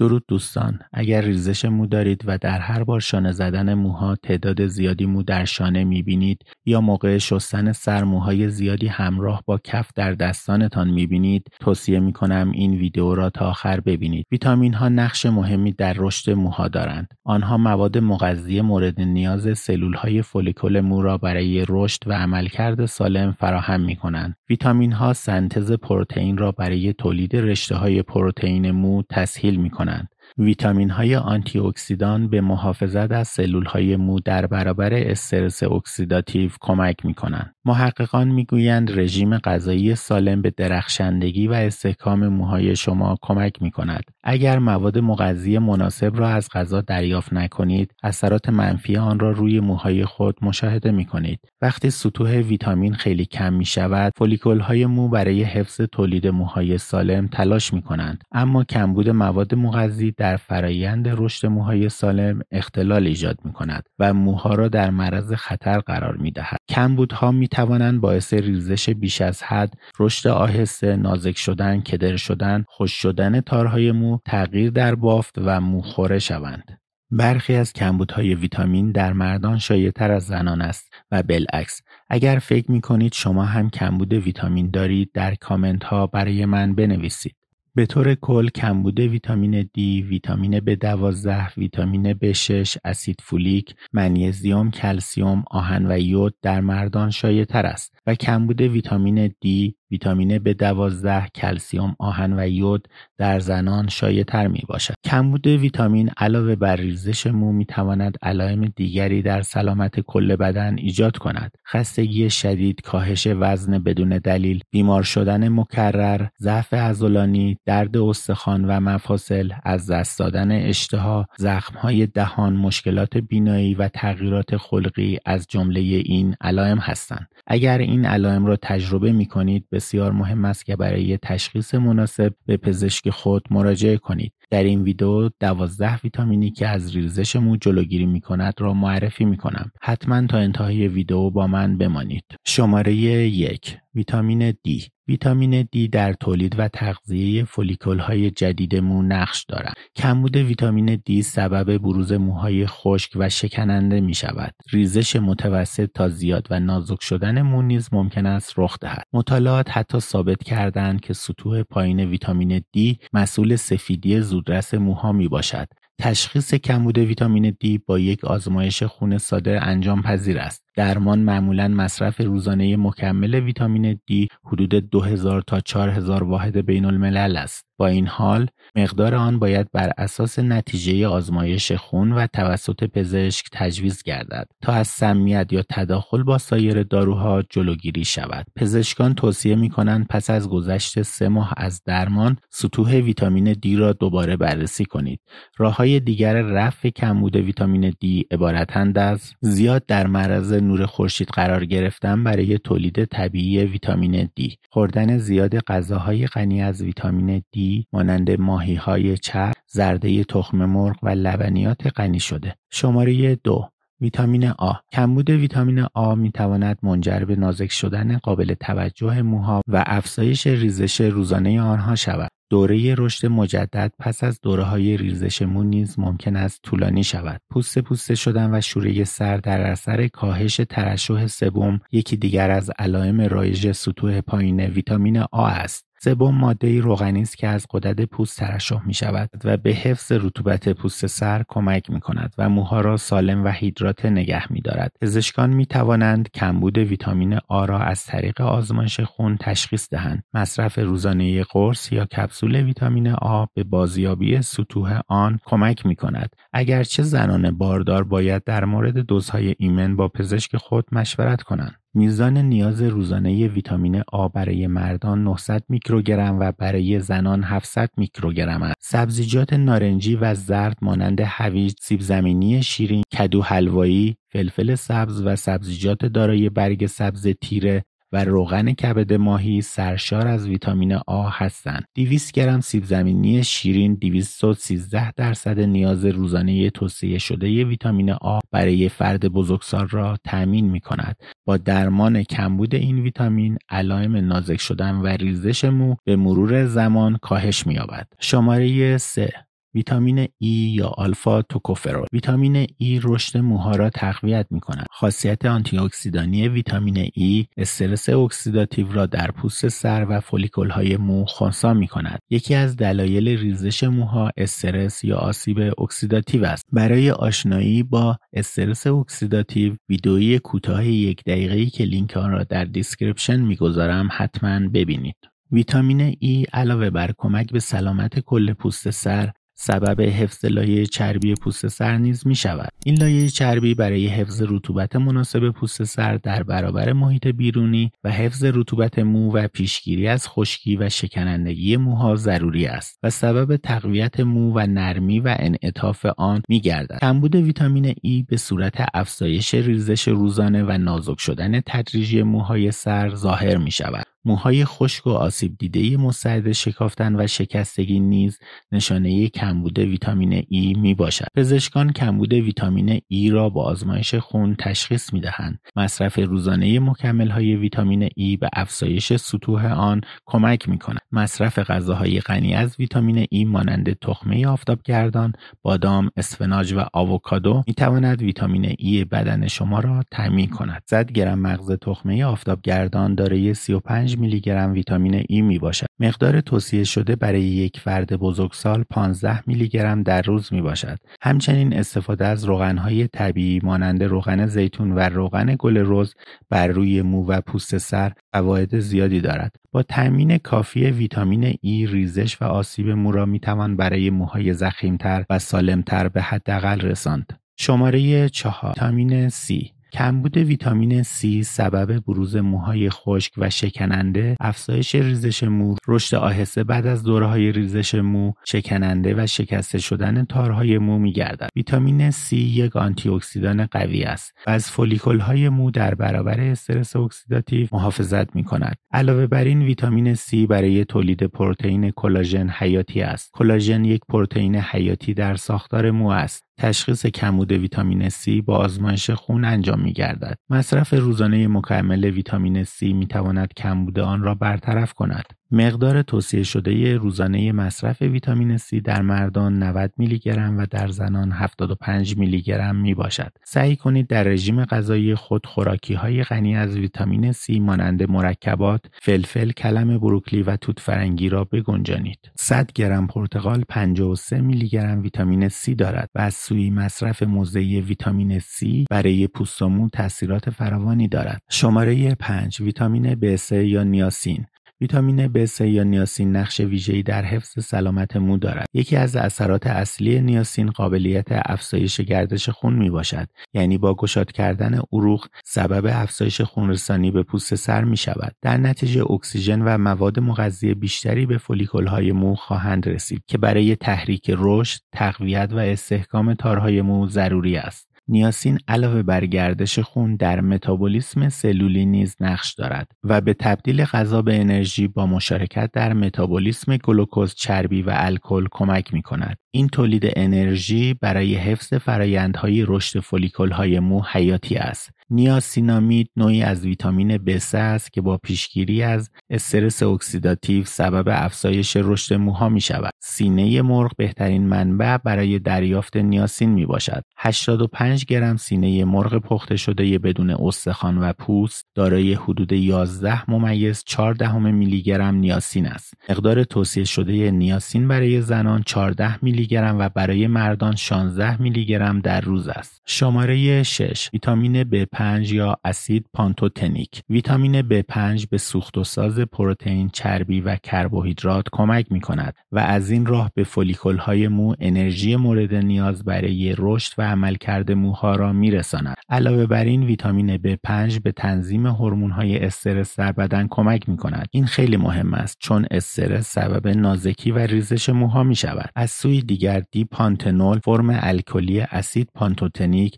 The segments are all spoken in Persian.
درود دوستان اگر ریزش مو دارید و در هر بار شانه زدن موها تعداد زیادی مو در شانه میبینید یا موقع شستن سر موهای زیادی همراه با کف در دستانتان میبینید توصیه میکنم این ویدیو را تا آخر ببینید ویتامین ها نقش مهمی در رشد موها دارند آنها مواد مغذی مورد نیاز سلول های فولیکول مو را برای رشد و عملکرد سالم فراهم میکنند کنند. ویتامین ها سنتز پروتئین را برای تولید رشته های پروتئین مو تسهیل میکنند کنند ویتامین های آنتی اکسیدان به محافظت از سلول های مو در برابر استرس اکسیداتیو کمک می کنند. محققان می گویند رژیم غذایی سالم به درخشندگی و استحکام موهای شما کمک می کند. اگر مواد مغذی مناسب را از غذا دریافت نکنید، اثرات منفی آن را روی موهای خود مشاهده می کنید. وقتی سطوح ویتامین خیلی کم می شود، فولیکول های مو برای حفظ تولید موهای سالم تلاش می کنند. اما کمبود مواد مغذی در در فرایند رشد موهای سالم اختلال ایجاد می کند و موها را در معرض خطر قرار می دهد. کمبودها می توانند باعث ریزش بیش از حد، رشد آهسته، نازک شدن، کدر شدن، خوش شدن تارهای مو، تغییر در بافت و موخوره شوند. برخی از کمبودهای ویتامین در مردان شایعتر از زنان است و بالعکس اگر فکر می کنید شما هم کمبود ویتامین دارید در کامنت ها برای من بنویسید به طور کل کمبود ویتامین D، ویتامین B12، ویتامین B6، اسید فولیک، منیزیم، کلسیوم، آهن و یود در مردان شایع تر است و کمبود ویتامین D ویتامین به 12 کلسیوم، آهن و یود در زنان تر می باشد. کمبود ویتامین علاوه بر ریزش مو می تواند علائم دیگری در سلامت کل بدن ایجاد کند. خستگی شدید، کاهش وزن بدون دلیل، بیمار شدن مکرر، ضعف عضلانی، درد استخوان و مفاصل، از دست دادن اشتها، زخمهای دهان، مشکلات بینایی و تغییرات خلقی از جمله این علائم هستند. اگر این علائم را تجربه می کنید بسیار مهم است که برای تشخیص مناسب به پزشک خود مراجعه کنید در این ویدیو دوازده ویتامینی که از ریزش مو جلوگیری می کند را معرفی می کنم. حتما تا انتهای ویدیو با من بمانید. شماره یک ویتامین دی ویتامین دی در تولید و تغذیه فولیکول های جدید مو نقش دارد. کمبود ویتامین دی سبب بروز موهای خشک و شکننده می شود. ریزش متوسط تا زیاد و نازک شدن مو نیز ممکن است رخ دهد. مطالعات حتی ثابت کردند که سطوح پایین ویتامین دی مسئول سفیدی زودرس موها می باشد. تشخیص کمبود ویتامین دی با یک آزمایش خون ساده انجام پذیر است. درمان معمولا مصرف روزانه مکمل ویتامین دی حدود 2000 تا 4000 واحد بین الملل است. با این حال مقدار آن باید بر اساس نتیجه آزمایش خون و توسط پزشک تجویز گردد تا از سمیت یا تداخل با سایر داروها جلوگیری شود. پزشکان توصیه می کنند پس از گذشت سه ماه از درمان سطوح ویتامین دی را دوباره بررسی کنید. راه های دیگر رفع کمبود ویتامین دی عبارتند از زیاد در معرض نور خورشید قرار گرفتن برای تولید طبیعی ویتامین D خوردن زیاد غذاهای غنی از ویتامین D مانند های چرب زرده تخم مرغ و لبنیات غنی شده شماره دو ویتامین آ کمبود ویتامین آ می تواند منجر به نازک شدن قابل توجه موها و افزایش ریزش روزانه آنها شود دوره رشد مجدد پس از های ریزش مو نیز ممکن است طولانی شود پوست پوسته شدن و شوره سر در اثر کاهش ترشح سبوم یکی دیگر از علائم رایج سطوح پایین ویتامین آ است سوم ماده روغنی است که از غدد پوست ترشح می شود و به حفظ رطوبت پوست سر کمک می کند و موها را سالم و هیدرات نگه می دارد. پزشکان می توانند کمبود ویتامین آ را از طریق آزمایش خون تشخیص دهند. مصرف روزانه قرص یا کپسول ویتامین آ به بازیابی سطوح آن کمک می کند. اگرچه زنان باردار باید در مورد دوزهای ایمن با پزشک خود مشورت کنند. میزان نیاز روزانه ویتامین آ برای مردان 900 میکروگرم و برای زنان 700 میکروگرم است. سبزیجات نارنجی و زرد مانند هویج، سیب زمینی شیرین، کدو حلوایی، فلفل سبز و سبزیجات دارای برگ سبز تیره و روغن کبد ماهی سرشار از ویتامین آ هستند. 200 گرم سیب زمینی شیرین 213 درصد نیاز روزانه توصیه شده ویتامین آ برای فرد بزرگسال را تأمین می کند. با درمان کمبود این ویتامین علائم نازک شدن و ریزش مو به مرور زمان کاهش می یابد. شماره 3 ویتامین ای e یا آلفا توکوفرول ویتامین ای e رشد موها را تقویت می کند خاصیت آنتی اکسیدانی ویتامین ای e استرس اکسیداتیو را در پوست سر و فولیکول های مو خونسا می کند یکی از دلایل ریزش موها استرس یا آسیب اکسیداتیو است برای آشنایی با استرس اکسیداتیو ویدئویی کوتاه یک ای که لینک آن را در دیسکریپشن می گذارم حتما ببینید ویتامین ای علاوه بر کمک به سلامت کل پوست سر سبب حفظ لایه چربی پوست سر نیز می شود. این لایه چربی برای حفظ رطوبت مناسب پوست سر در برابر محیط بیرونی و حفظ رطوبت مو و پیشگیری از خشکی و شکنندگی موها ضروری است و سبب تقویت مو و نرمی و انعطاف آن می گردد. کمبود ویتامین ای به صورت افزایش ریزش روزانه و نازک شدن تدریجی موهای سر ظاهر می شود. موهای خشک و آسیب دیده مستعد شکافتن و شکستگی نیز نشانه کمبود ویتامین ای می باشد. پزشکان کمبود ویتامین ای را با آزمایش خون تشخیص می دهند. مصرف روزانه مکمل های ویتامین ای به افزایش سطوح آن کمک می کند. مصرف غذاهای غنی از ویتامین ای مانند تخمه آفتابگردان، بادام، اسفناج و آووکادو می تواند ویتامین ای بدن شما را تامین کند. 100 گرم مغز تخمه آفتابگردان دارای 35 میلی گرم ویتامین ای می باشد. مقدار توصیه شده برای یک فرد بزرگسال 15 میلی گرم در روز می باشد. همچنین استفاده از روغن های طبیعی مانند روغن زیتون و روغن گل رز بر روی مو و پوست سر فواید زیادی دارد. با تامین کافی ویتامین ای ریزش و آسیب مو را می توان برای موهای زخیمتر و سالمتر به حداقل رساند. شماره 4 ویتامین C کمبود ویتامین C سبب بروز موهای خشک و شکننده، افزایش ریزش مو، رشد آهسته بعد از دوره‌های ریزش مو، شکننده و شکسته شدن تارهای مو می‌گردد. ویتامین C یک آنتی اکسیدان قوی است و از فولیکول های مو در برابر استرس اکسیداتیو محافظت می علاوه بر این ویتامین C برای تولید پروتئین کلاژن حیاتی است. کلاژن یک پروتئین حیاتی در ساختار مو است تشخیص کمبود ویتامین C با آزمایش خون انجام می گردد. مصرف روزانه مکمل ویتامین C می تواند کمبود آن را برطرف کند. مقدار توصیه شده روزانه مصرف ویتامین C در مردان 90 میلی گرم و در زنان 75 میلی گرم می باشد. سعی کنید در رژیم غذایی خود خوراکی های غنی از ویتامین C مانند مرکبات، فلفل، کلم بروکلی و توت فرنگی را بگنجانید. 100 گرم پرتقال 53 میلی گرم ویتامین C دارد و از سوی مصرف موزه ویتامین C برای پوستمون و تاثیرات فراوانی دارد. شماره 5 ویتامین B3 یا نیاسین ویتامین B3 یا نیاسین نقش ویژه‌ای در حفظ سلامت مو دارد. یکی از اثرات اصلی نیاسین قابلیت افزایش گردش خون می باشد. یعنی با گشاد کردن عروق سبب افزایش خونرسانی به پوست سر می شود. در نتیجه اکسیژن و مواد مغذی بیشتری به های مو خواهند رسید که برای تحریک رشد، تقویت و استحکام تارهای مو ضروری است. نیاسین علاوه بر گردش خون در متابولیسم سلولی نیز نقش دارد و به تبدیل غذا به انرژی با مشارکت در متابولیسم گلوکوز چربی و الکل کمک می کند. این تولید انرژی برای حفظ فرایندهای رشد فولیکل های مو حیاتی است نیاسینامید نوعی از ویتامین b است که با پیشگیری از استرس اکسیداتیو سبب افزایش رشد موها می شود. سینه مرغ بهترین منبع برای دریافت نیاسین می باشد. 85 گرم سینه مرغ پخته شده بدون استخوان و پوست دارای حدود 11 ممیز 14 میلی گرم نیاسین است. مقدار توصیه شده نیاسین برای زنان 14 میلی گرم و برای مردان 16 میلی گرم در روز است. شماره 6 ویتامین b یا اسید پانتوتنیک ویتامین B5 به سوخت و ساز پروتئین چربی و کربوهیدرات کمک می کند و از این راه به فولیکل های مو انرژی مورد نیاز برای رشد و عملکرد موها را میرساند علاوه بر این ویتامین B5 به تنظیم هورمون های استرس در بدن کمک می کند. این خیلی مهم است چون استرس سبب نازکی و ریزش موها می شود. از سوی دیگر دی پانتنول فرم الکلی اسید پانتوتنیک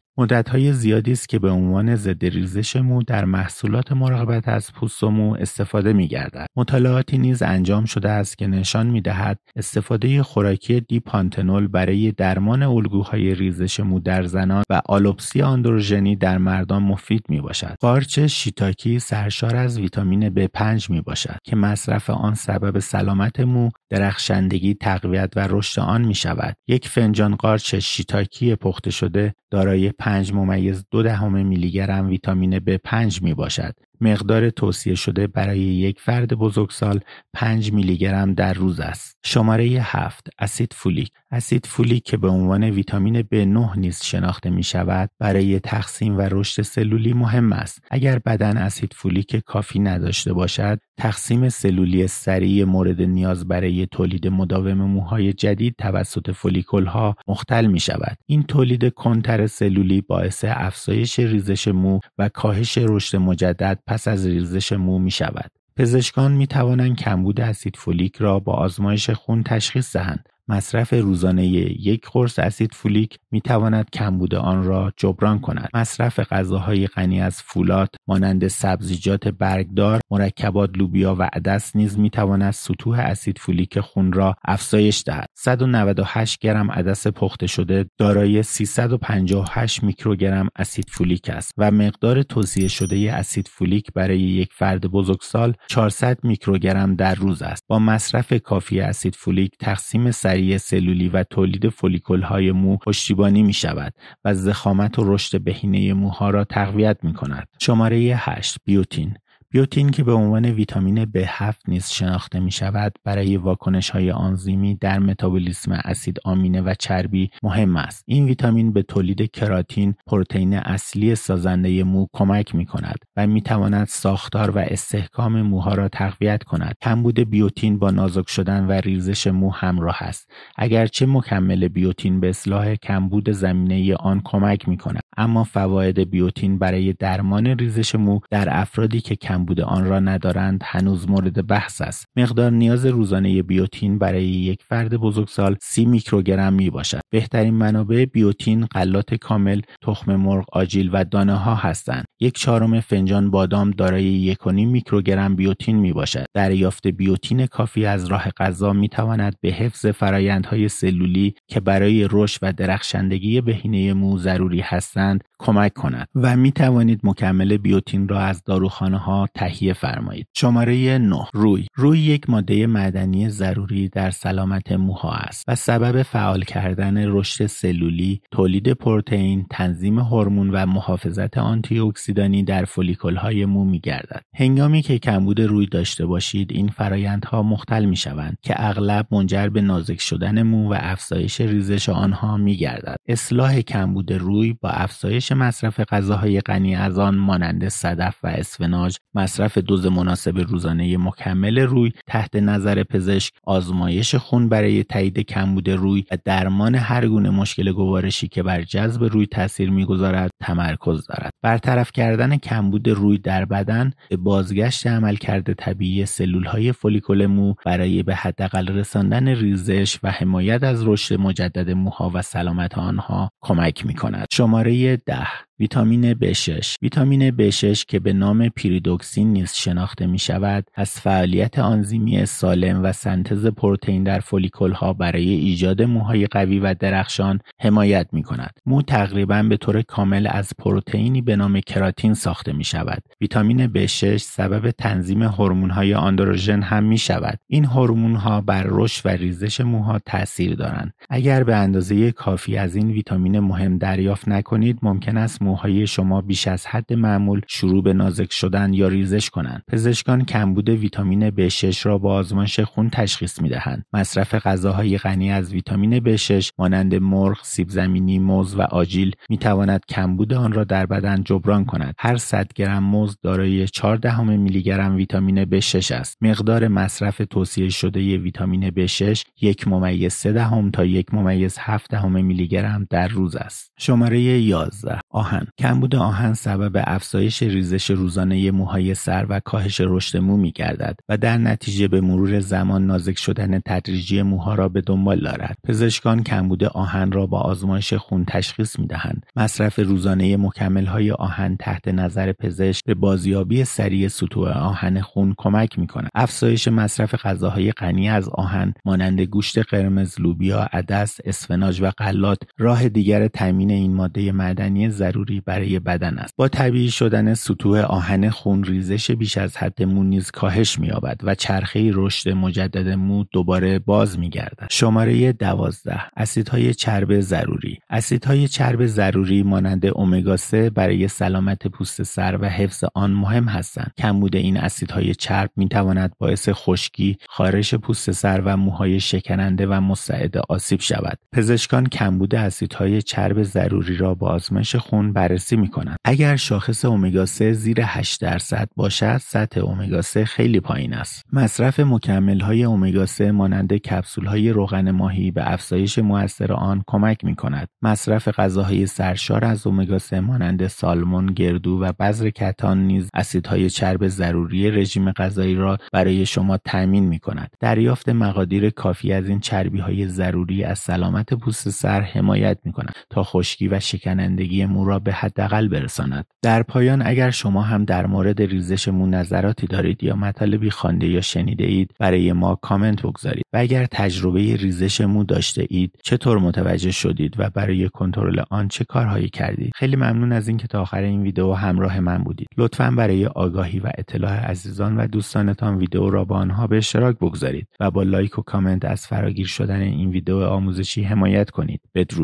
های زیادی است که به عنوان ضد ریزش مو در محصولات مراقبت از پوست و مو استفاده می گردد. مطالعاتی نیز انجام شده است که نشان می دهد استفاده خوراکی دیپانتنول برای درمان الگوهای ریزش مو در زنان و آلوپسی آندروژنی در مردان مفید می باشد. قارچ شیتاکی سرشار از ویتامین B5 می باشد که مصرف آن سبب سلامت مو، درخشندگی، تقویت و رشد آن می شود. یک فنجان قارچ شیتاکی پخته شده دارای پنج ممیز دو دهم میلی گرم ویتامین B5 می باشد مقدار توصیه شده برای یک فرد بزرگسال 5 میلی گرم در روز است. شماره 7 اسید فولیک اسید فولیک که به عنوان ویتامین B9 نیز شناخته می شود برای تقسیم و رشد سلولی مهم است. اگر بدن اسید فولیک کافی نداشته باشد، تقسیم سلولی سریع مورد نیاز برای تولید مداوم موهای جدید توسط فولیکول ها مختل می شود. این تولید کنتر سلولی باعث افزایش ریزش مو و کاهش رشد مجدد پس از ریزش مو می شود. پزشکان می توانند کمبود اسید فولیک را با آزمایش خون تشخیص دهند مصرف روزانه یک قرص اسید فولیک می تواند کمبود آن را جبران کند. مصرف غذاهای غنی از فولات مانند سبزیجات برگدار، مرکبات لوبیا و عدس نیز می تواند سطوح اسید فولیک خون را افزایش دهد. 198 گرم عدس پخته شده دارای 358 میکروگرم اسید فولیک است و مقدار توصیه شده اسید فولیک برای یک فرد بزرگسال 400 میکروگرم در روز است. با مصرف کافی اسید فولیک تقسیم سلولی و تولید فولیکول های مو پشتیبانی می شود و زخامت و رشد بهینه موها را تقویت می کند. شماره 8 بیوتین بیوتین که به عنوان ویتامین B7 نیز شناخته می شود برای واکنش های آنزیمی در متابولیسم اسید آمینه و چربی مهم است. این ویتامین به تولید کراتین پروتئین اصلی سازنده مو کمک می کند و می تواند ساختار و استحکام موها را تقویت کند. کمبود بیوتین با نازک شدن و ریزش مو همراه است. اگرچه مکمل بیوتین به اصلاح کمبود زمینه آن کمک می کند. اما فواید بیوتین برای درمان ریزش مو در افرادی که کمبود آن را ندارند هنوز مورد بحث است مقدار نیاز روزانه بیوتین برای یک فرد بزرگسال سی میکروگرم می باشد بهترین منابع بیوتین غلات کامل تخم مرغ آجیل و دانه ها هستند یک چهارم فنجان بادام دارای 1.5 میکروگرم بیوتین می باشد دریافت بیوتین کافی از راه غذا می تواند به حفظ فرایندهای سلولی که برای رشد و درخشندگی بهینه مو ضروری هستند and کمک کند و می توانید مکمل بیوتین را از داروخانه ها تهیه فرمایید. شماره 9 روی روی یک ماده معدنی ضروری در سلامت موها است و سبب فعال کردن رشد سلولی، تولید پروتئین، تنظیم هورمون و محافظت آنتی اکسیدانی در فولیکول های مو می گردد. هنگامی که کمبود روی داشته باشید این فرایندها مختل می شوند که اغلب منجر به نازک شدن مو و افزایش ریزش آنها می گردد. اصلاح کمبود روی با افزایش مصرف غذاهای غنی از آن مانند صدف و اسفناج مصرف دوز مناسب روزانه مکمل روی تحت نظر پزشک آزمایش خون برای تایید کمبود روی و درمان هر گونه مشکل گوارشی که بر جذب روی تاثیر میگذارد تمرکز دارد برطرف کردن کمبود روی در بدن به بازگشت عملکرد طبیعی سلولهای فولیکول مو برای به حداقل رساندن ریزش و حمایت از رشد مجدد موها و سلامت آنها کمک می کند. شماره ده Yeah. ویتامین B6 ویتامین B6 که به نام پیریدوکسین نیز شناخته می شود از فعالیت آنزیمی سالم و سنتز پروتئین در فولیکول ها برای ایجاد موهای قوی و درخشان حمایت می کند مو تقریبا به طور کامل از پروتئینی به نام کراتین ساخته می شود ویتامین B6 سبب تنظیم هورمون های آندروژن هم می شود این هورمون ها بر رشد و ریزش موها تاثیر دارند اگر به اندازه کافی از این ویتامین مهم دریافت نکنید ممکن است موهای شما بیش از حد معمول شروع به نازک شدن یا ریزش کنند پزشکان کمبود ویتامین B6 را با آزمایش خون تشخیص می دهند. مصرف غذاهای غنی از ویتامین B6 مانند مرغ سیب زمینی موز و آجیل می تواند کمبود آن را در بدن جبران کند هر 100 گرم موز دارای 4 دهم میلی گرم ویتامین B6 است مقدار مصرف توصیه شده ویتامین B6 یک ممیز 3 دهم تا یک ممیز 7 دهم میلی گرم در روز است شماره 11 آهن کمبود آهن سبب افزایش ریزش روزانه موهای سر و کاهش رشد مو می و در نتیجه به مرور زمان نازک شدن تدریجی موها را به دنبال دارد پزشکان کمبود آهن را با آزمایش خون تشخیص می دهند مصرف روزانه مکمل های آهن تحت نظر پزشک به بازیابی سریع سطوع آهن خون کمک می کند افزایش مصرف غذاهای غنی از آهن مانند گوشت قرمز لوبیا عدس اسفناج و غلات راه دیگر تامین این ماده معدنی ضروری برای بدن است با طبیعی شدن سطوح آهن خون ریزش بیش از حد مو نیز کاهش مییابد و چرخه رشد مجدد مو دوباره باز میگردد شماره دوازده. اسیدهای چرب ضروری اسیدهای چرب ضروری مانند امگا 3 برای سلامت پوست سر و حفظ آن مهم هستند کمبود این اسیدهای چرب میتواند باعث خشکی خارش پوست سر و موهای شکننده و مستعد آسیب شود پزشکان کمبود اسیدهای چرب ضروری را با آزمایش خون بررسی می اگر شاخص امگا 3 زیر 8 درصد باشد سطح امگا 3 خیلی پایین است. مصرف مکمل های امگا 3 مانند کپسول های روغن ماهی به افزایش موثر آن کمک می کند. مصرف غذاهای سرشار از امگا 3 مانند سالمون، گردو و بذر کتان نیز اسیدهای چرب ضروری رژیم غذایی را برای شما تأمین می کند. دریافت مقادیر کافی از این چربی های ضروری از سلامت پوست سر حمایت می تا خشکی و شکنندگی مو را به حداقل برساند در پایان اگر شما هم در مورد ریزش مو نظراتی دارید یا مطالبی خوانده یا شنیده اید برای ما کامنت بگذارید و اگر تجربه ریزش مو داشته اید چطور متوجه شدید و برای کنترل آن چه کارهایی کردید خیلی ممنون از اینکه تا آخر این ویدیو همراه من بودید لطفا برای آگاهی و اطلاع عزیزان و دوستانتان ویدیو را با آنها به اشتراک بگذارید و با لایک و کامنت از فراگیر شدن این ویدیو آموزشی حمایت کنید بدرود